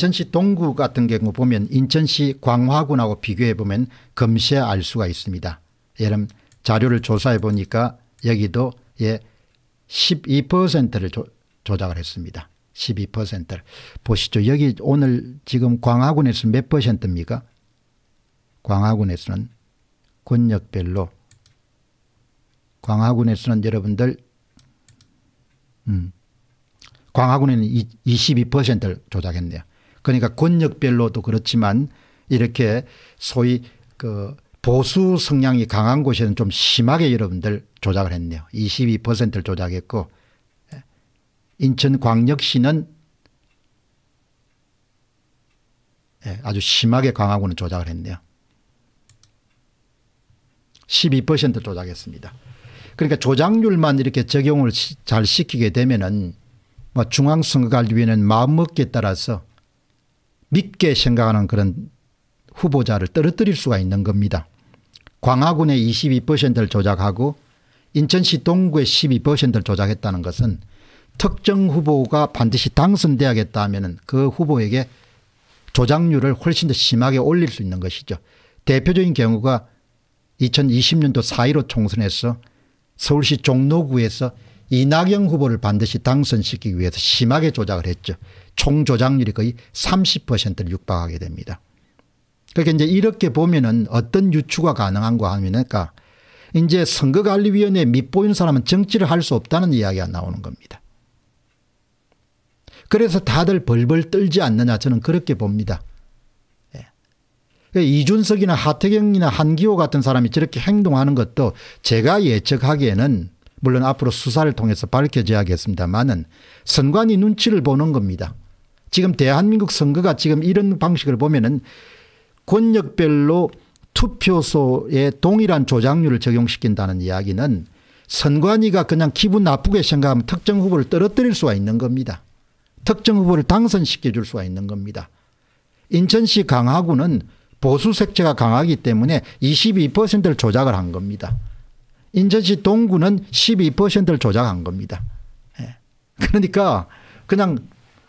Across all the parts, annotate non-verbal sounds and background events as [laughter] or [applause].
인천시 동구 같은 경우 보면 인천시 광화군하고 비교해 보면 금세 알 수가 있습니다. 예를 자료를 조사해 보니까 여기도 예 12%를 조, 조작을 했습니다. 12%를 보시죠. 여기 오늘 지금 광화군에서 몇 퍼센트입니까? 광화군에서는 권역별로 광화군에서는 여러분들 음, 광화군에는 22%를 조작했네요. 그러니까 권력별로도 그렇지만 이렇게 소위 그 보수 성향이 강한 곳에는 좀 심하게 여러분들 조작을 했네요. 22%를 조작했고 예. 인천광역시는 예, 아주 심하게 강하고는 조작을 했네요. 12% 조작했습니다. 그러니까 조작률만 이렇게 적용을 시, 잘 시키게 되면은 뭐 중앙선거관리위원회는 마음먹기에 따라서 믿게 생각하는 그런 후보자를 떨어뜨릴 수가 있는 겁니다. 광화군의 22%를 조작하고 인천시 동구의 12%를 조작했다는 것은 특정 후보가 반드시 당선돼야겠다 하면 그 후보에게 조작률을 훨씬 더 심하게 올릴 수 있는 것이죠. 대표적인 경우가 2020년도 4.15 총선에서 서울시 종로구에서 이낙연 후보를 반드시 당선시키기 위해서 심하게 조작을 했죠. 총 조작률이 거의 30%를 육박하게 됩니다. 그러니까 이제 이렇게 보면은 어떤 유추가 가능한가 하면니까 그러니까 이제 선거관리위원회 밑보인 사람은 정치를 할 수 없다는 이야기가 나오는 겁니다. 그래서 다들 벌벌 떨지 않느냐 저는 그렇게 봅니다. 예. 그 이준석이나 하태경이나 한기호 같은 사람이 저렇게 행동하는 것도 제가 예측하기에는 물론 앞으로 수사를 통해서 밝혀져야겠습니다만은 선관위 눈치를 보는 겁니다. 지금 대한민국 선거가 지금 이런 방식을 보면은 권력별로 투표소에 동일한 조작률을 적용시킨다는 이야기는 선관위가 그냥 기분 나쁘게 생각하면 특정 후보를 떨어뜨릴 수가 있는 겁니다. 특정 후보를 당선시켜 줄 수가 있는 겁니다. 인천시 강화구는 보수 색채가 강하기 때문에 22%를 조작을 한 겁니다. 인천시 동구는 12%를 조작한 겁니다. 예. 그러니까 그냥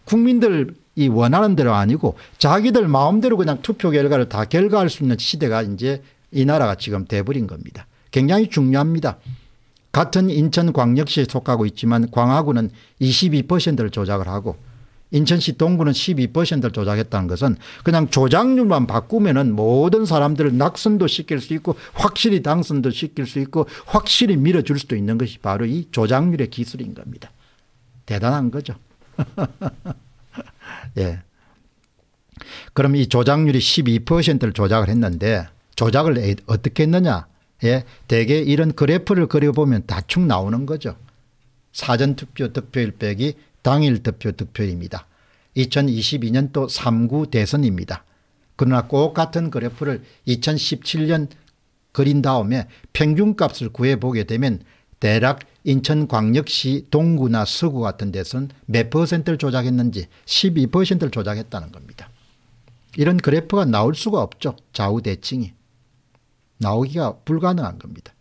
국민들이 원하는 대로 아니고 자기들 마음대로 그냥 투표 결과를 다 결과할 수 있는 시대가 이제 이 나라가 지금 돼버린 겁니다. 굉장히 중요합니다. 같은 인천 광역시에 속하고 있지만 광화구는 22%를 조작을 하고 인천시 동구는 12%를 조작했다는 것은 그냥 조작률만 바꾸면은 모든 사람들을 낙선도 시킬 수 있고 확실히 당선도 시킬 수 있고 확실히 밀어줄 수도 있는 것이 바로 이 조작률의 기술인 겁니다. 대단한 거죠. [laughs] 예. 그럼 이 조작률이 12%를 조작을 했는데 조작을 어떻게 했느냐? 예. 대개 이런 그래프를 그려보면 다축 나오는 거죠. 사전투표 득표일 빼기 당일 득표 득표입니다. 2022년도 3구 대선입니다. 그러나 꼭 같은 그래프를 2017년 그린 다음에 평균값을 구해보게 되면 대략 인천광역시 동구나 서구 같은 데서는 몇 퍼센트를 조작했는지 12%를 조작했다는 겁니다. 이런 그래프가 나올 수가 없죠. 좌우대칭이. 나오기가 불가능한 겁니다.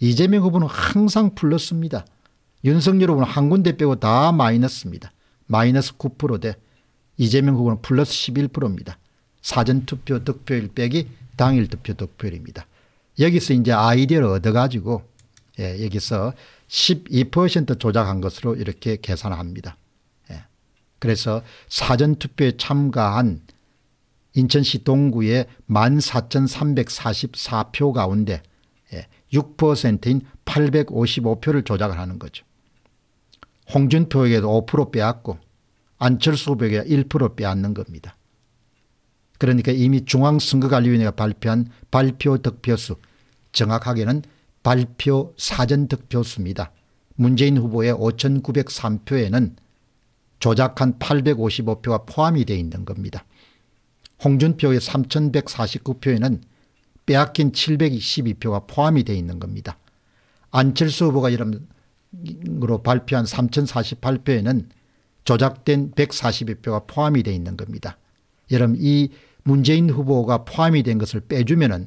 이재명 후보는 항상 플러스입니다. 윤석열 후보는 한 군데 빼고 다 마이너스입니다. 마이너스 9%대 이재명 후보는 플러스 11%입니다. 사전투표 득표율 빼기 당일 투표 득표율입니다. 여기서 이제 아이디어를 얻어가지고 예, 여기서 12% 조작한 것으로 이렇게 계산합니다. 예, 그래서 사전투표에 참가한 인천시 동구의 14,344표 가운데 6%인 예, 855표를 조작을 하는 거죠. 홍준표에게도 5% 빼앗고 안철수 후보에게 1% 빼앗는 겁니다. 그러니까 이미 중앙선거관리위원회가 발표한 발표 득표수 정확하게는 발표 사전 득표수입니다. 문재인 후보의 5,903표에는 조작한 855표가 포함이 되어 있는 겁니다. 홍준표의 3,149표에는 빼앗긴 722표가 포함이 되어 있는 겁니다. 안철수 후보가 이름으로 발표한 3,048표에는 조작된 142표가 포함이 되어 있는 겁니다. 여러분 이 문재인 후보가 포함이 된 것을 빼주면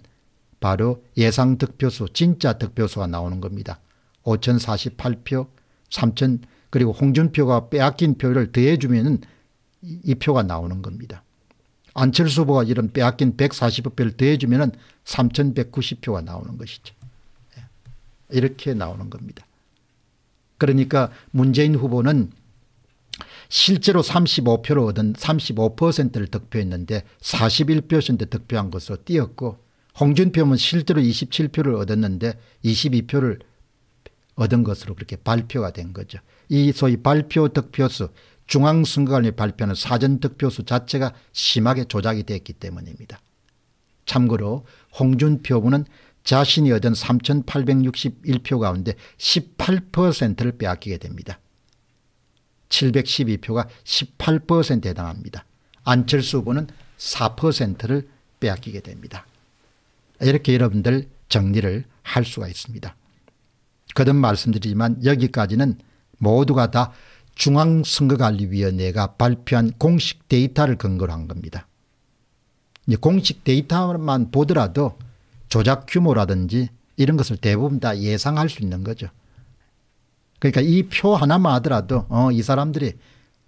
바로 예상 득표수 진짜 득표수가 나오는 겁니다. 5,048표 3,000 그리고 홍준표가 빼앗긴 표를 더해주면 이 표가 나오는 겁니다. 안철수 후보가 이런 빼앗긴 140표를 더해주면 3,190표가 나오는 것이죠. 예. 이렇게 나오는 겁니다. 그러니까 문재인 후보는 실제로 35표를 얻은 35%를 득표했는데 41% 득표한 것으로 뛰었고 홍준표는 실제로 27표를 얻었는데 22표를 얻은 것으로 그렇게 발표가 된 거죠. 이 소위 발표 득표수 중앙선거관리 발표는 사전 득표수 자체가 심하게 조작이 됐기 때문입니다. 참고로 홍준표 군은 자신이 얻은 3861표 가운데 18%를 빼앗기게 됩니다. 712표가 18%에 해당합니다. 안철수 후보는 4%를 빼앗기게 됩니다. 이렇게 여러분들 정리를 할 수가 있습니다. 거듭 말씀드리지만 여기까지는 모두가 다 중앙선거관리위원회가 발표한 공식 데이터를 근거로 한 겁니다. 공식 데이터만 보더라도 조작 규모라든지 이런 것을 대부분 다 예상할 수 있는 거죠. 그러니까 이 표 하나만 하더라도 어, 이 사람들이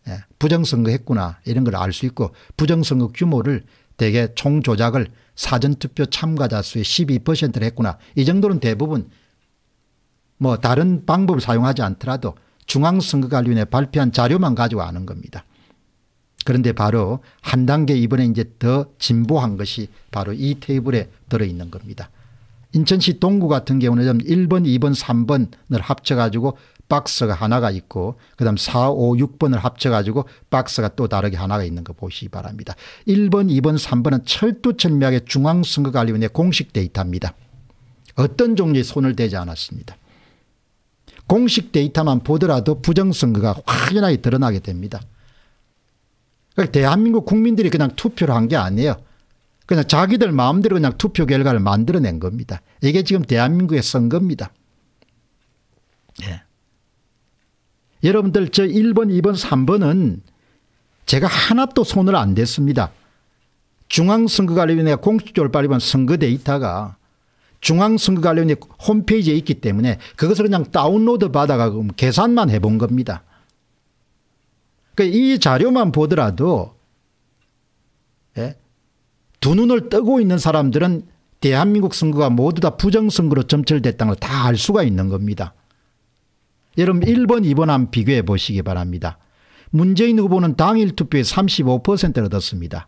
예, 부정선거 했구나 이런 걸 알 수 있고 부정선거 규모를 대개 총조작을 사전투표 참가자 수의 12%를 했구나. 이 정도는 대부분 뭐 다른 방법을 사용하지 않더라도 중앙선거관리위원회 발표한 자료만 가지고 아는 겁니다. 그런데 바로 한 단계 이번에 이제 더 진보한 것이 바로 이 테이블에 들어있는 겁니다. 인천시 동구 같은 경우는 1번, 2번, 3번을 합쳐가지고 박스가 하나가 있고 그다음 4, 5, 6번을 합쳐가지고 박스가 또 다르게 하나가 있는 거 보시기 바랍니다. 1번, 2번, 3번은 철두철미하게 중앙선거관리위원회 공식 데이터입니다. 어떤 종류의 손을 대지 않았습니다. 공식 데이터만 보더라도 부정선거가 확연하게 드러나게 됩니다. 그러니까 대한민국 국민들이 그냥 투표를 한 게 아니에요. 그냥 자기들 마음대로 그냥 투표 결과를 만들어낸 겁니다. 이게 지금 대한민국의 선거입니다. 예. 여러분들 저 1번 2번 3번은 제가 하나도 손을 안 댔습니다. 중앙선거관리위원회 공식적으로 발휘한 선거 데이터가 중앙선거관리위원회 홈페이지에 있기 때문에 그것을 그냥 다운로드 받아가고 계산만 해본 겁니다. 그이 그러니까 자료만 보더라도 예? 두 눈을 뜨고 있는 사람들은 대한민국 선거가 모두 다 부정선거로 점철됐다는 걸 다 알 수가 있는 겁니다. 여러분 1번 2번 한 비교해 보시기 바랍니다. 문재인 후보는 당일 투표에 35%를 얻었습니다.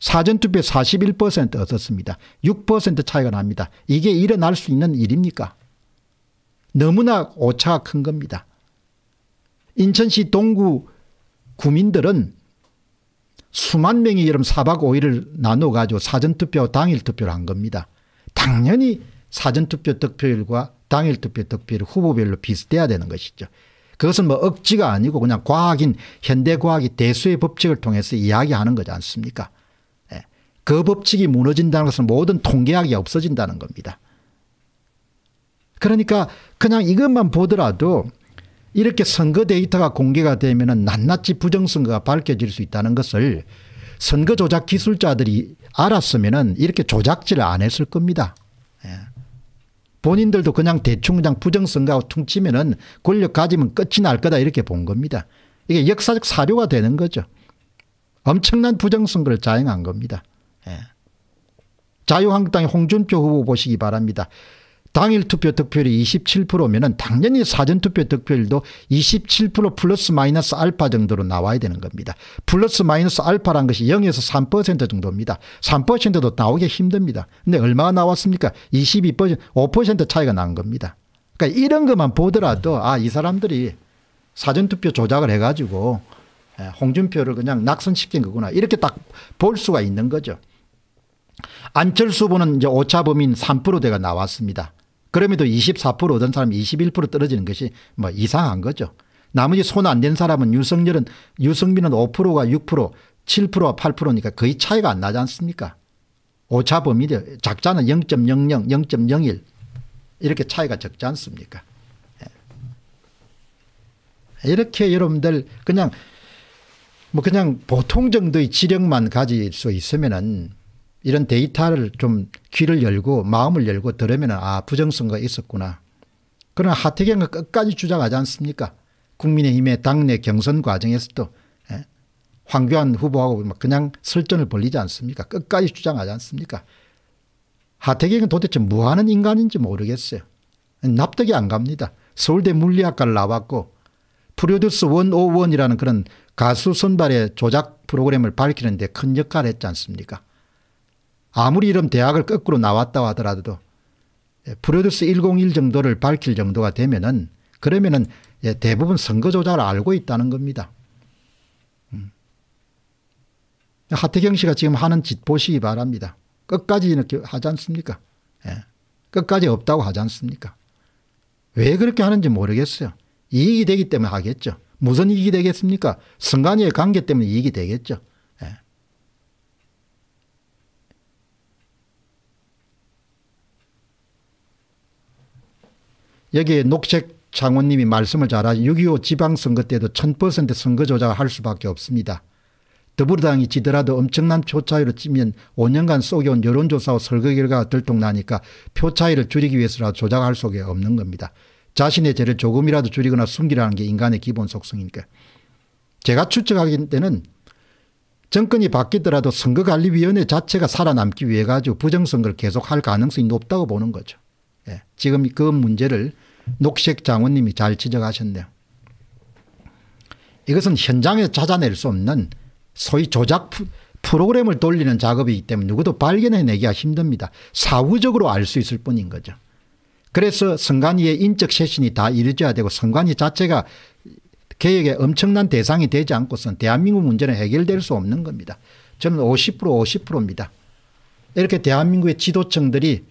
사전투표에 41% 얻었습니다. 6% 차이가 납니다. 이게 일어날 수 있는 일입니까? 너무나 오차가 큰 겁니다. 인천시 동구 구민들은 수만 명이 여러분 4박 5일을 나눠 가지고 사전투표 당일 투표를 한 겁니다. 당연히 사전투표 득표율과 당일 투표 득표율 후보별로 비슷해야 되는 것이죠. 그것은 뭐 억지가 아니고 그냥 과학인 현대과학이 대수의 법칙을 통해서 이야기하는 거지 않습니까? 예. 그 법칙이 무너진다는 것은 모든 통계학이 없어진다는 겁니다. 그러니까 그냥 이것만 보더라도 이렇게 선거 데이터가 공개가 되면 낱낱이 부정선거가 밝혀질 수 있다는 것을 선거 조작 기술자들이 알았으면 이렇게 조작질을 안 했을 겁니다. 예. 본인들도 그냥 대충 그냥 부정선거하고 퉁치면은 권력 가지면 끝이 날 거다 이렇게 본 겁니다. 이게 역사적 사료가 되는 거죠. 엄청난 부정선거를 자행한 겁니다. 예. 자유한국당의 홍준표 후보 보시기 바랍니다. 당일 투표 득표율이 27%면은 당연히 사전 투표 득표율도 27% 플러스 마이너스 알파 정도로 나와야 되는 겁니다. 플러스 마이너스 알파란 것이 0에서 3% 정도입니다. 3%도 나오기 힘듭니다. 근데 얼마가 나왔습니까? 22% 5% 차이가 난 겁니다. 그러니까 이런 것만 보더라도 아 이 사람들이 사전 투표 조작을 해 가지고 예, 홍준표를 그냥 낙선시킨 거구나. 이렇게 딱 볼 수가 있는 거죠. 안철수 후보는 이제 오차범위인 3%대가 나왔습니다. 그럼에도 24% 얻은 사람 21% 떨어지는 것이 뭐 이상한 거죠. 나머지 손 안 된 사람은 유승열은 유승민은 5%가 6% 7%와 8%니까 거의 차이가 안 나지 않습니까? 오차 범위죠. 작자는 0.00, 0.01 이렇게 차이가 적지 않습니까? 예. 이렇게 여러분들 그냥 뭐 그냥 보통 정도의 지력만 가질 수 있으면은 이런 데이터를 좀 귀를 열고 마음을 열고 들으면 아 부정선거가 있었구나. 그러나 하태경은 끝까지 주장하지 않습니까? 국민의힘의 당내 경선 과정에서도 예? 황교안 후보하고 그냥 설전을 벌리지 않습니까? 끝까지 주장하지 않습니까? 하태경은 도대체 뭐하는 인간인지 모르겠어요. 납득이 안 갑니다. 서울대 물리학과를 나왔고 프로듀스 101이라는 그런 가수 선발의 조작 프로그램을 밝히는 데 큰 역할을 했지 않습니까? 아무리 이런 대학을 거꾸로 나왔다 하더라도 프로듀스 예, 101 정도를 밝힐 정도가 되면은 그러면은 예, 대부분 선거 조작을 알고 있다는 겁니다. 음. 하태경 씨가 지금 하는 짓 보시기 바랍니다. 끝까지 이렇게 하지 않습니까? 예. 끝까지 없다고 하지 않습니까? 왜 그렇게 하는지 모르겠어요. 이익이 되기 때문에 하겠죠. 무슨 이익이 되겠습니까? 선관위의 관계 때문에 이익이 되겠죠. 여기에 녹색 장원님이 말씀을 잘하죠. 6.25 지방선거 때도 1000% 선거 조작할 수밖에 없습니다. 더불어당이 지더라도 엄청난 표차이로 찌면 5년간 쏘겨온 여론조사와 설거 결과가 들통나니까 표차이를 줄이기 위해서라도 조작할 수가 없는 겁니다. 자신의 죄를 조금이라도 줄이거나 숨기라는 게 인간의 기본 속성이니까. 제가 추측하기 때는 정권이 바뀌더라도 선거관리위원회 자체가 살아남기 위해 가지고 부정선거를 계속할 가능성이 높다고 보는 거죠. 예. 지금 그 문제를 녹색 장원님이 잘 지적하셨네요. 이것은 현장에 찾아낼 수 없는 소위 조작 프로그램을 돌리는 작업이기 때문에 누구도 발견해내기가 힘듭니다. 사후적으로 알 수 있을 뿐인 거죠. 그래서 성관이의 인적 쇄신이 다 이루어져야 되고 성관이 자체가 개혁의 엄청난 대상이 되지 않고선 대한민국 문제는 해결될 수 없는 겁니다. 저는 50% 50%입니다. 이렇게 대한민국의 지도층들이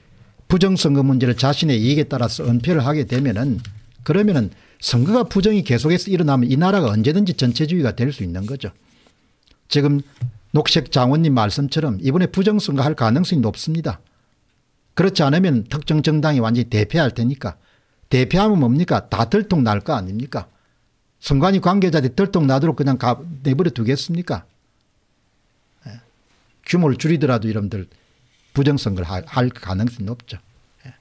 부정선거 문제를 자신의 이익에 따라서 은폐를 하게 되면은 그러면은 선거가 부정이 계속해서 일어나면 이 나라가 언제든지 전체주의가 될 수 있는 거죠. 지금 녹색 장원님 말씀처럼 이번에 부정선거 할 가능성이 높습니다. 그렇지 않으면 특정 정당이 완전히 대패할 테니까 대패하면 뭡니까 다 들통 날거 아닙니까 선관위 관계자들이 들통 나도록 그냥 가, 내버려 두겠습니까 예. 규모를 줄이더라도 이런들 부정선거를 할, 할 가능성이 높죠. 예.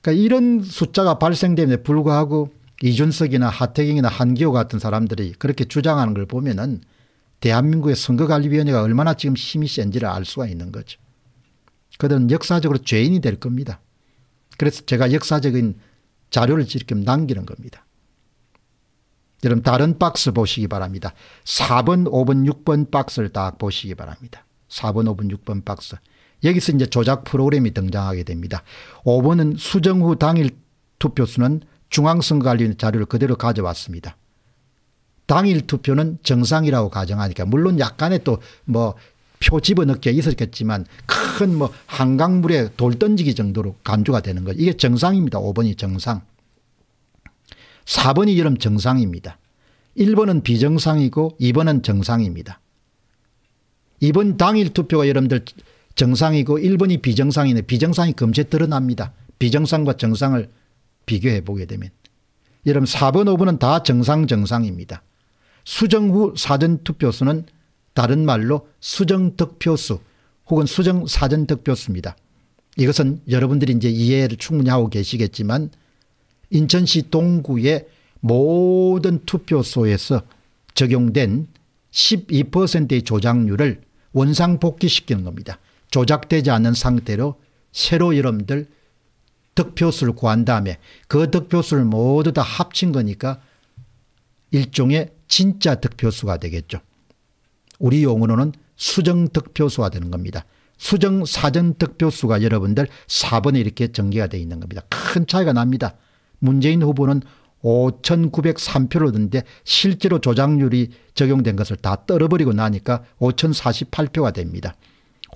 그러니까 이런 숫자가 발생됨에 불구하고 이준석이나 하태경이나 한기호 같은 사람들이 그렇게 주장하는 걸 보면은 대한민국의 선거관리위원회가 얼마나 지금 힘이 센지를 알 수가 있는 거죠. 그들은 역사적으로 죄인이 될 겁니다. 그래서 제가 역사적인 자료를 지금 남기는 겁니다. 여러분 다른 박스 보시기 바랍니다. 4번, 5번, 6번 박스를 딱 보시기 바랍니다. 4번, 5번, 6번 박스. 여기서 이제 조작 프로그램이 등장하게 됩니다. 5번은 수정 후 당일 투표수는 중앙선거관리 자료를 그대로 가져왔습니다. 당일 투표는 정상이라고 가정하니까 물론 약간의 또 뭐 표 집어넣기가 있었겠지만 큰 뭐 한강물에 돌 던지기 정도로 간주가 되는 거죠. 이게 정상입니다. 5번이 정상. 4번이 여름 정상입니다. 1번은 비정상이고 2번은 정상입니다. 이번 당일 투표가 여러분들 정상이고 1번이 비정상이네. 비정상이 금세 드러납니다. 비정상과 정상을 비교해 보게 되면. 여러분 4번 5번은 다 정상 정상입니다. 수정 후 사전투표수는 다른 말로 수정득표수 혹은 수정사전득표수입니다. 이것은 여러분들이 이제 이해를 충분히 하고 계시겠지만 인천시 동구의 모든 투표소에서 적용된 12%의 조작률을 원상복귀시키는 겁니다. 조작되지 않은 상태로 새로 여러분들 득표수를 구한 다음에 그 득표수를 모두 다 합친 거니까 일종의 진짜 득표수가 되겠죠. 우리 용어로는 수정 득표수가 되는 겁니다. 수정 사전 득표수가 여러분들 4번에 이렇게 전개가 되어 있는 겁니다. 큰 차이가 납니다. 문재인 후보는 5,903표를 얻는데 실제로 조작률이 적용된 것을 다 떨어버리고 나니까 5,048표가 됩니다.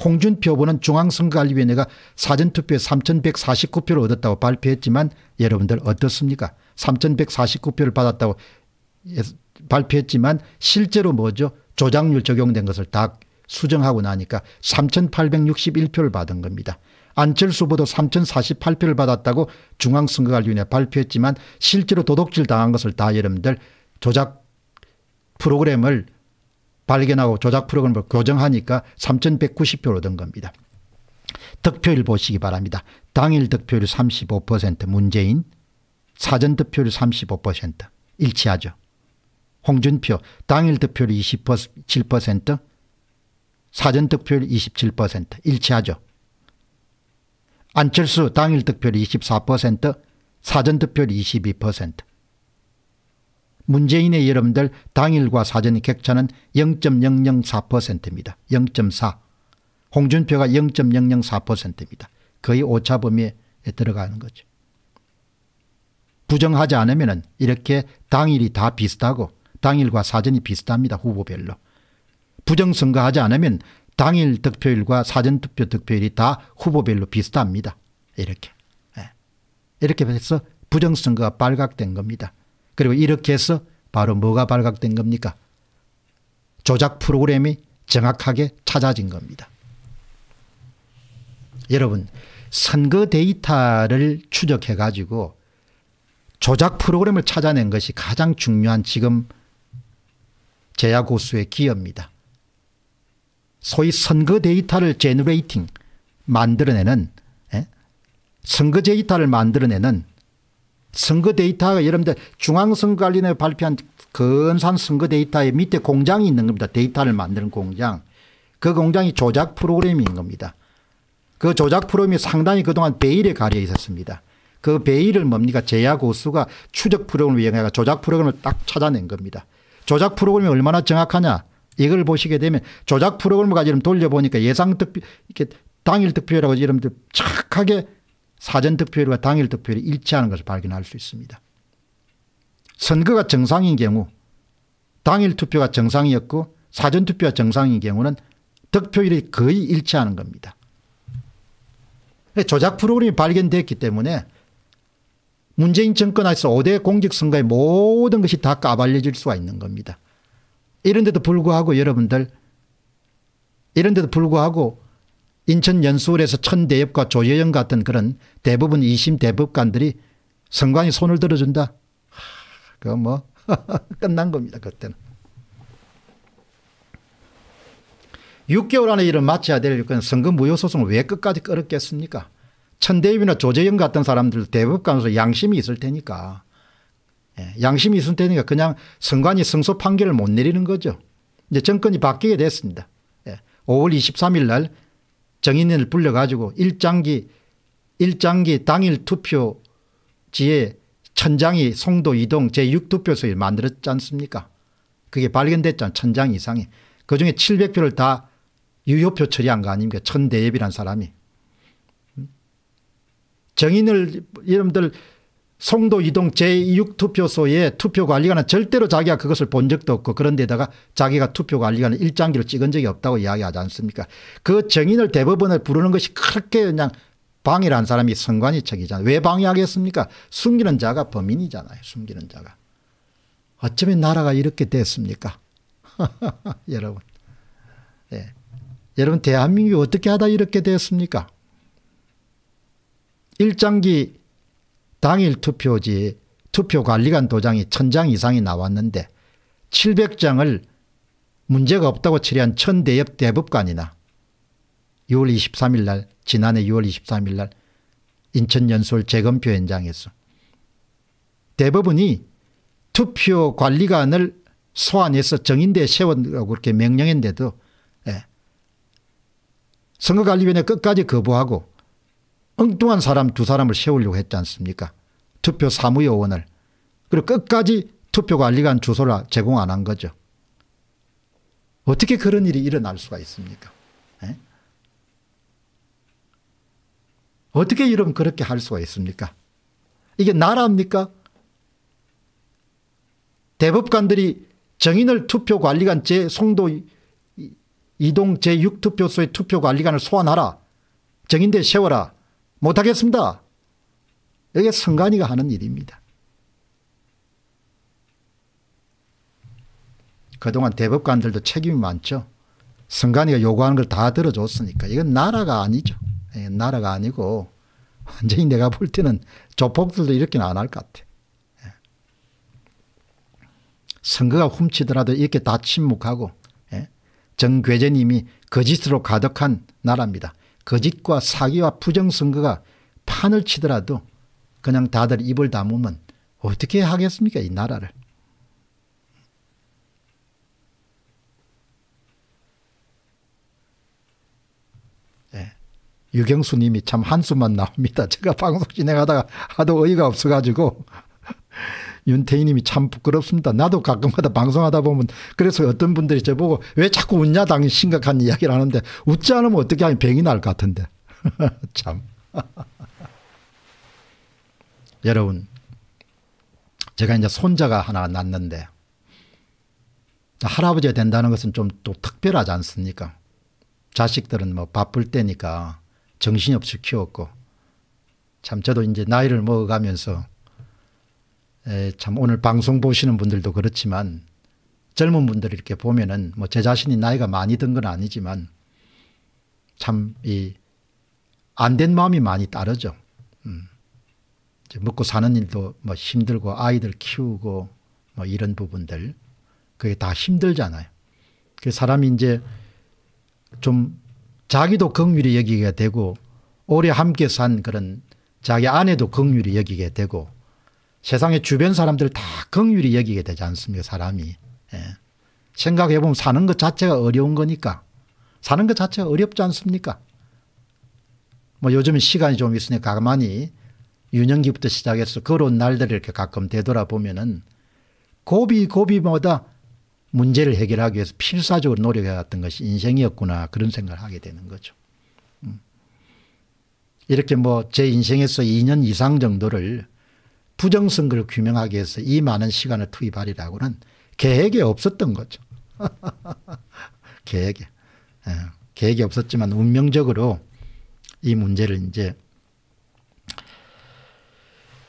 홍준표 후보는 중앙선거관리위원회가 사전투표에 3,149표를 얻었다고 발표했지만 여러분들 어떻습니까? 3,149표를 받았다고 발표했지만 실제로 뭐죠? 조작률 적용된 것을 다 수정하고 나니까 3,861표를 받은 겁니다. 안철수 보도 3,048표를 받았다고 중앙선거관리위원회 발표했지만 실제로 도둑질 당한 것을 다 여러분들 조작 프로그램을 발견하고 조작 프로그램을 교정하니까 3,190표로 된 겁니다. 득표율 보시기 바랍니다. 당일 득표율 35% 문재인 사전 득표율 35% 일치하죠. 홍준표 당일 득표율 27% 사전 득표율 27% 일치하죠. 안철수 당일 득표율 24%, 사전 득표율 22%. 문재인의 여러분들 당일과 사전 격차는 0.004%입니다. 0.4. 홍준표가 0.004%입니다. 거의 오차 범위에 들어가는 거죠. 부정하지 않으면 이렇게 당일이 다 비슷하고 당일과 사전이 비슷합니다. 후보별로. 부정선거하지 않으면 당일 득표율과 사전투표 득표율이 다 후보별로 비슷합니다. 이렇게. 예. 이렇게 해서 부정선거가 발각된 겁니다. 그리고 이렇게 해서 바로 뭐가 발각된 겁니까? 조작 프로그램이 정확하게 찾아진 겁니다. 여러분 선거 데이터를 추적해 가지고 조작 프로그램을 찾아낸 것이 가장 중요한 지금 제야고수의 기여입니다. 소위 선거 데이터를 제너레이팅 만들어내는 예? 선거 데이터를 만들어내는 선거 데이터가 여러분들 중앙선거관리위원 발표한 건산 선거 데이터의 밑에 공장이 있는 겁니다. 데이터를 만드는 공장. 그 공장이 조작 프로그램인 겁니다. 그 조작 프로그램이 상당히 그동안 베일에 가려 있었습니다. 그 베일을 뭡니까 제야고수가 추적 프로그램을 이용해가 조작 프로그램을 딱 찾아낸 겁니다. 조작 프로그램이 얼마나 정확하냐 이걸 보시게 되면 조작 프로그램 을 가지고 돌려보니까 예상 득표 이렇게 당일 득표율하고 이런 착하게 사전 득표율과 당일 득표율이 일치하는 것을 발견할 수 있습니다. 선거가 정상인 경우 당일 투표가 정상이었고 사전 투표가 정상인 경우는 득표율이 거의 일치하는 겁니다. 조작 프로그램이 발견됐기 때문에 문재인 정권 하에서 5대 공직선거의 모든 것이 다 까발려질 수가 있는 겁니다. 이런데도 불구하고 여러분들 이런데도 불구하고 인천 연수원에서 천대엽과 조여영 같은 그런 대부분 2심 대법관들이 성관이 손을 들어준다. 그거 뭐 [laughs] 끝난 겁니다. 그때는. 6개월 안에 일을 마쳐야 될 선거 무효소송을 왜 끝까지 끌었겠습니까? 천대엽이나 조재영 같은 사람들 대법관으로서 양심이 있을 테니까. 예, 양심이 있을 테니까 그냥 선관위 승소 판결을 못 내리는 거죠. 이제 정권이 바뀌게 됐습니다. 5월 예, 23일 날 정인을 불려가지고 일장기 일장기 당일 투표지에 천장이 송도 이동 제6투표소에 만들었지 않습니까? 그게 발견됐잖아. 천장 이상이. 그중에 700표를 다 유효표 처리한 거 아닙니까? 천대엽이란 사람이. 음? 정인을 여러분들 송도 이동 제6투표소에 투표관리관은 절대로 자기가 그것을 본 적도 없고 그런 데다가 자기가 투표관리관을 일장기로 찍은 적이 없다고 이야기하지 않습니까 그 정인을 대법원에 부르는 것이 그렇게 그냥 방해를 한 사람이 선관위 측이잖아요 왜 방해하겠습니까 숨기는 자가 범인이잖아요 숨기는 자가 어쩌면 나라가 이렇게 됐습니까 [laughs] 여러분 예. 여러분 대한민국이 어떻게 하다 이렇게 됐습니까 일장기 당일 투표지 투표관리관 도장이 천장 이상이 나왔는데 700장을 문제가 없다고 처리한 천대엽 대법관이나 6월 23일 날 지난해 6월 23일 날 인천 연설 재검표 현장에서 대법원이 투표관리관을 소환해서 정인대에 세우라고 그렇게 명령했는데도 예, 선거관리위원회 끝까지 거부하고 엉뚱한 사람 두 사람을 세우려고 했지 않습니까? 투표 사무요원을. 그리고 끝까지 투표 관리관 주소를 제공 안 한 거죠. 어떻게 그런 일이 일어날 수가 있습니까? 에? 예? 어떻게 이러 그렇게 할 수가 있습니까? 이게 나라입니까? 대법관들이 정인을 투표관리관 제송도 이동 제6투표소의 투표관리관을 소환하라. 정인대 세워라. 못하겠습니다. 이게 성관이가 하는 일입니다. 그동안 대법관들도 책임이 많죠. 성관이가 요구하는 걸 다 들어줬으니까 이건 나라가 아니죠. 이건 예, 나라가 아니고 완전히 내가 볼 때는 조폭들도 이렇게는 안 할 것 같아. 예. 선거가 훔치더라도 이렇게 다 침묵하고 예, 정괴재님이 거짓으로 가득한 나라입니다. 거짓과 사기와 부정선거가 판을 치더라도 그냥 다들 입을 다무면 어떻게 하겠습니까 이 나라를. 네. 예. 유경수 님이 참 한숨만 나옵니다. 제가 방송 진행하다가 하도 어이가 없어가지고 윤태희님이 참 부끄럽습니다. 나도 가끔마다 방송하다 보면 그래서 어떤 분들이 저보고 왜 자꾸 웃냐 당신 심각한 이야기를 하는데 웃지 않으면 어떻게 하면 병이 날 것 같은데 [laughs] 참 [laughs] 여러분 제가 이제 손자가 하나 났는데 할아버지가 된다는 것은 좀 또 특별하지 않습니까? 자식들은 뭐 바쁠 때니까 정신이 없이 키웠고 참 저도 이제 나이를 먹어가면서 참 오늘 방송 보시는 분들도 그렇지만 젊은 분들 이렇게 보면은 뭐 제 자신이 나이가 많이 든 건 아니지만 참 이 안 된 마음이 많이 따르죠. 음. 먹고 사는 일도 뭐 힘들고 아이들 키우고 뭐 이런 부분들 그게 다 힘들잖아요. 그 사람이 이제 좀 자기도 긍휼히 여기게 되고 오래 함께 산 그런 자기 아내도 긍휼히 여기게 되고 세상의 주변 사람들 다 긍휼히 여기게 되지 않습니까 사람이. 예. 생각해 보면 사는 것 자체가 어려운 거니까 사는 것 자체가 어렵지 않습니까? 뭐 요즘은 시간이 좀 있으니까 가만히 유년기부터 시작해서 그런 날들을 이렇게 가끔 되돌아보면은 고비 고비마다 문제를 해결하기 위해서 필사적으로 노력해왔던 것이 인생이었구나 그런 생각을 하게 되는 거죠. 음. 이렇게 뭐 제 인생에서 2년 이상 정도를 부정선거를 규명하기 위해서 이 많은 시간을 투입하리라고는 계획에 없었던 거죠. [laughs] 계획에. 예. 계획이 없었지만 운명적으로 이 문제를 이제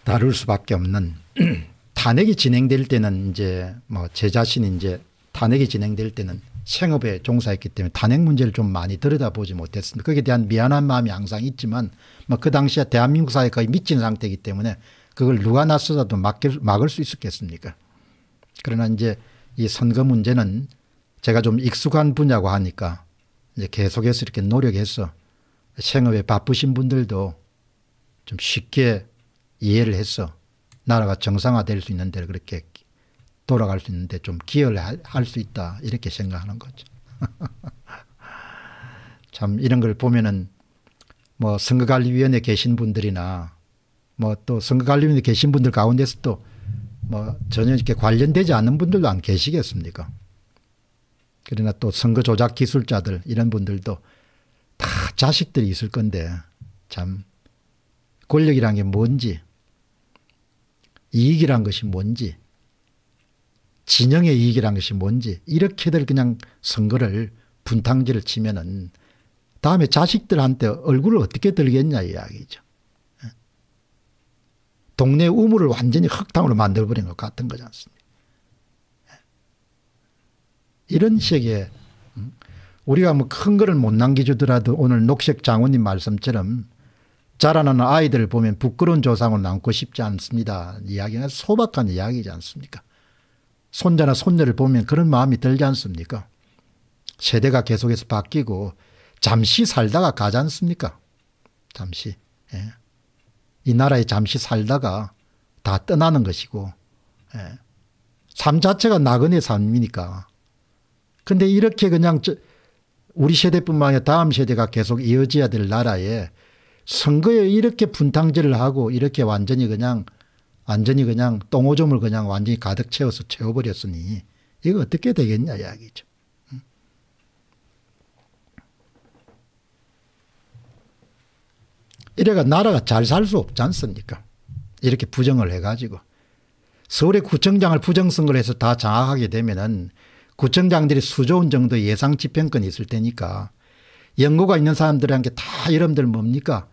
다룰 수밖에 없는 [clears throat] 탄핵이 진행될 때는 이제 뭐 제 자신이 이제 탄핵이 진행될 때는 생업에 종사했기 때문에 탄핵 문제를 좀 많이 들여다보지 못했습니다. 거기에 대한 미안한 마음이 항상 있지만 뭐그 당시에 대한민국 사회 거의 미친 상태이기 때문에 그걸 누가 나서라도 막을, 막을 수 있었겠습니까? 그러나 이제 이 선거 문제는 제가 좀 익숙한 분야고 하니까 이제 계속해서 이렇게 노력해서 생업에 바쁘신 분들도 좀 쉽게 이해를 해서 나라가 정상화될 수 있는 데를 그렇게 돌아갈 수 있는데 좀 기여를 할 수 있다 이렇게 생각하는 거죠. [laughs] 참 이런 걸 보면은 뭐 선거관리위원회 계신 분들이나 뭐또 선거관리위원회 계신 분들 가운데서 또 뭐 전혀 이렇게 관련되지 않은 분들도 안 계시겠습니까? 그러나 또 선거 조작 기술자들 이런 분들도 다 자식들이 있을 건데 참 권력이란 게 뭔지 이익이란 것이 뭔지 진영의 이익이란 것이 뭔지 이렇게들 그냥 선거를 분탕질을 치면은 다음에 자식들한테 얼굴을 어떻게 들겠냐 이야기죠. 동네 우물을 완전히 흙탕으로 만들어버린 것 같은 거지 않습니까? 예. 이런 식의 음, 우리가 뭐 큰 거를 못 남겨주더라도 오늘 녹색 장원님 말씀처럼 자라나는 아이들을 보면 부끄러운 조상을 남고 싶지 않습니다. 이야기는 소박한 이야기지 않습니까? 손자나 손녀를 보면 그런 마음이 들지 않습니까? 세대가 계속해서 바뀌고 잠시 살다가 가지 않습니까? 잠시. 예. 이 나라에 잠시 살다가 다 떠나는 것이고 예. 삶 자체가 나그네 삶이니까. 근데 이렇게 그냥 저 우리 세대뿐만 아니라 다음 세대가 계속 이어져야 될 나라에 선거에 이렇게 분탕질을 하고 이렇게 완전히 그냥 완전히 그냥 똥오줌을 그냥 완전히 가득 채워서 채워버렸으니 이거 어떻게 되겠냐 이야기죠. 이래가 나라가 잘 살 수 없지 않습니까? 이렇게 부정을 해가지고. 서울의 구청장을 부정선거를 해서 다 장악하게 되면은 구청장들이 수조원 정도 예상 집행권이 있을 테니까 연고가 있는 사람들한테 다 여러분들 뭡니까?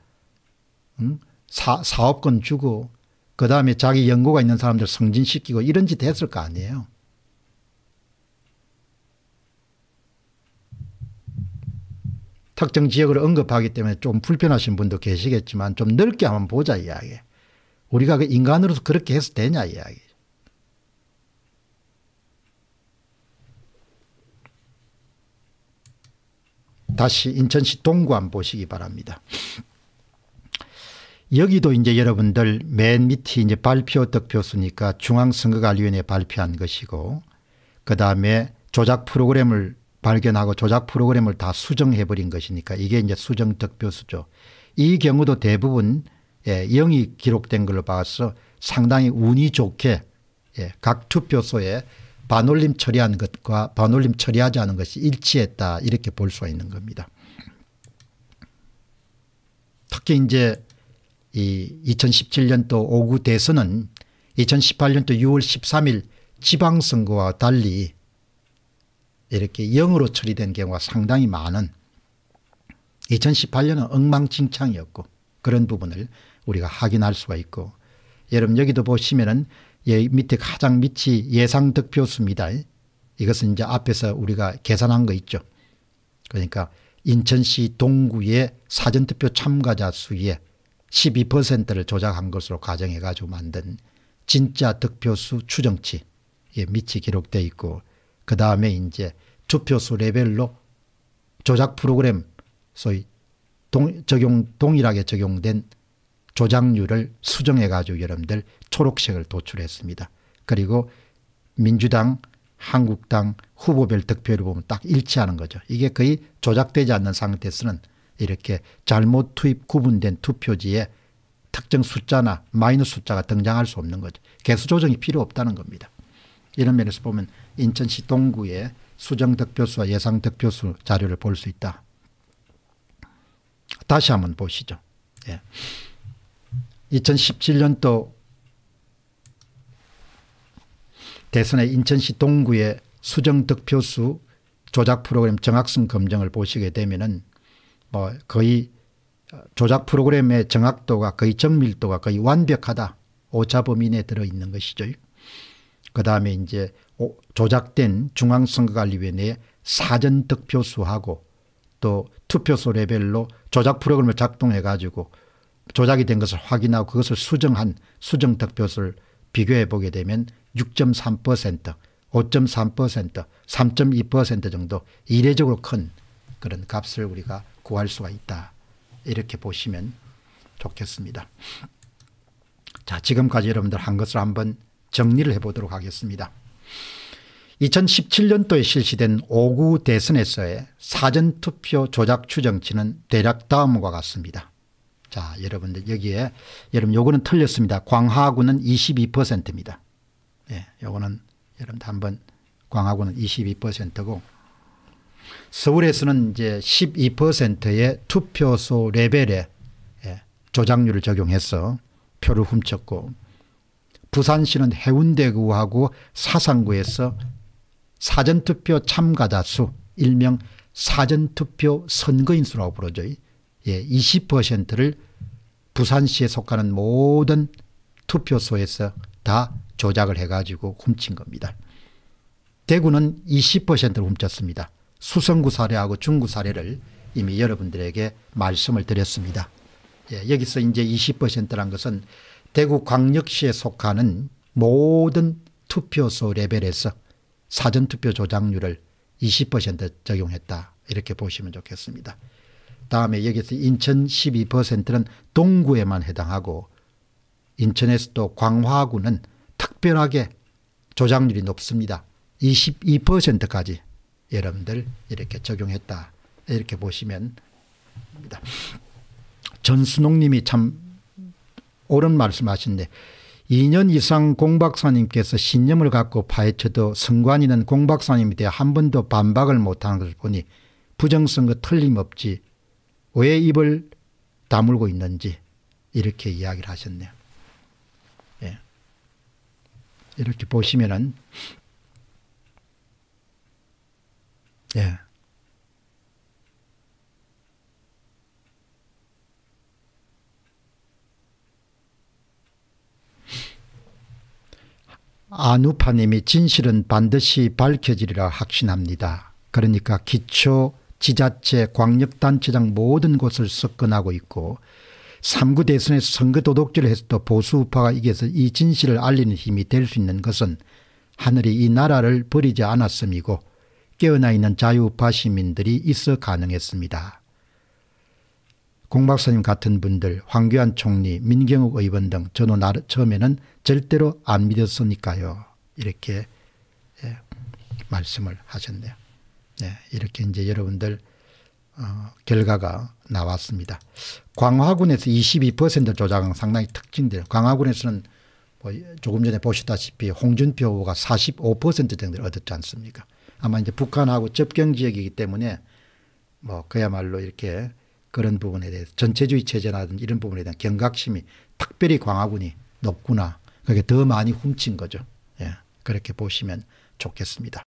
응? 사, 사업권 주고 그 다음에 자기 연고가 있는 사람들 승진시키고 이런 짓 했을 거 아니에요. 특정 지역을 언급하기 때문에 좀 불편하신 분도 계시겠지만 좀 넓게 한번 보자 이야기. 우리가 그 인간으로서 그렇게 해서 되냐 이야기. 다시 인천시 동구안 보시기 바랍니다. 여기도 이제 여러분들 맨 밑이 이제 발표 득표수니까 중앙선거관리위원회 발표한 것이고 그 다음에 조작 프로그램을 발견하고 조작 프로그램을 다 수정해 버린 것이니까 이게 이제 수정 득표수죠. 이 경우도 대부분 예, 0이 기록된 걸로 봐서 상당히 운이 좋게 예, 각 투표소에 반올림 처리한 것과 반올림 처리하지 않은 것이 일치했다 이렇게 볼 수가 있는 겁니다. 특히 이제 이 2017년도 5구 대선은 2018년도 6월 13일 지방선거와 달리 이렇게 0으로 처리된 경우가 상당히 많은 2018년은 엉망진창이었고 그런 부분을 우리가 확인할 수가 있고 여러분 여기도 보시면은 예, 밑에 가장 밑이 예상 득표수입니다. 이것은 이제 앞에서 우리가 계산한 거 있죠. 그러니까 인천시 동구의 사전투표 참가자 수의 12%를 조작한 것으로 가정해 가지고 만든 진짜 득표수 추정치 예, 밑이 기록되어 있고 그 다음에 이제 투표수 레벨로 조작 프로그램 소위 동, 적용, 동일하게 적용된 조작률을 수정해가지고 여러분들 초록색을 도출했습니다. 그리고 민주당, 한국당 후보별 득표율을 보면 딱 일치하는 거죠. 이게 거의 조작되지 않는 상태에서는 이렇게 잘못 투입 구분된 투표지에 특정 숫자나 마이너스 숫자가 등장할 수 없는 거죠. 개수 조정이 필요 없다는 겁니다. 이런 면에서 보면 인천시 동구의 수정 득표수와 예상 득표수 자료를 볼 수 있다. 다시 한번 보시죠. 예. 2017년도 대선의 인천시 동구의 수정 득표수 조작 프로그램 정확성 검증을 보시게 되면은 뭐 거의 조작 프로그램의 정확도가 거의 정밀도가 거의 완벽하다. 오차범위 내에 들어있는 것이죠. 그다음에 이제 조작된 중앙선거관리위원회 내 사전 득표수하고 또 투표소 레벨로 조작 프로그램을 작동해 가지고 조작이 된 것을 확인하고 그것을 수정한 수정 득표수를 비교해 보게 되면 6.3% 5.3% 3.2% 정도 이례적으로 큰 그런 값을 우리가 구할 수가 있다. 이렇게 보시면 좋겠습니다. 자 지금까지 여러분들 한 것을 한번 정리를 해보도록 하겠습니다. 2017년도에 실시된 5구 대선에서의 사전투표 조작 추정치는 대략 다음과 같습니다. 자 여러분들 여기에 여러분 요거는 틀렸습니다. 광하구는 22%입니다. 예, 요거는 여러분 한번 광하구는 22%고 서울에서는 이제 12%의 투표소 레벨에 예, 조작률을 적용해서 표를 훔쳤고 부산시는 해운대구하고 사상구에서 사전투표 참가자 수 일명 사전투표 선거인 수라고 부르죠. 예, 20%를 부산시에 속하는 모든 투표소에서 다 조작을 해가지고 훔친 겁니다. 대구는 20%를 훔쳤습니다. 수성구 사례하고 중구 사례를 이미 여러분들에게 말씀을 드렸습니다. 예, 여기서 이제 20%란 것은 대구광역시에 속하는 모든 투표소 레벨에서 사전투표 조작률을 20% 적용했다. 이렇게 보시면 좋겠습니다. 다음에 여기서 인천 12%는 동구에만 해당하고 인천에서도 광화구는 특별하게 조작률이 높습니다. 22%까지 여러분들 이렇게 적용했다. 이렇게 보시면 됩니다. 전순옥 님이 참 옳은 말씀하신데 2년 이상 공박사님께서 신념을 갖고 파헤쳐도 선관이는 공박사님에 대해 한 번도 반박을 못하는 것을 보니 부정선거 틀림없지 왜 입을 다물고 있는지 이렇게 이야기를 하셨네요. 예. 이렇게 보시면은 예. 아누파님이 진실은 반드시 밝혀지리라 확신합니다. 그러니까 기초, 지자체, 광역단체장 모든 곳을 석권하고 있고 3구 대선에서 선거 도덕질을 해서도 보수우파가 이겨서 이 진실을 알리는 힘이 될 수 있는 것은 하늘이 이 나라를 버리지 않았음이고 깨어나 있는 자유우파 시민들이 있어 가능했습니다. 공박사님 같은 분들 황교안 총리 민경욱 의원 등 저는 처음에는 절대로 안 믿었으니까요. 이렇게 예, 말씀을 하셨네요. 예, 이렇게 이제 여러분들 어, 결과가 나왔습니다. 광화군에서 22% 조작은 상당히 특징들. 광화군에서는 뭐 조금 전에 보시다시피 홍준표 후보가 45%정도 얻었지 않습니까? 아마 이제 북한하고 접경 지역이기 때문에 뭐 그야말로 이렇게 그런 부분에 대해서 전체주의 체제라든지 이런 부분에 대한 경각심이 특별히 광화군이 높구나. 그게 더 많이 훔친 거죠. 예. 그렇게 보시면 좋겠습니다.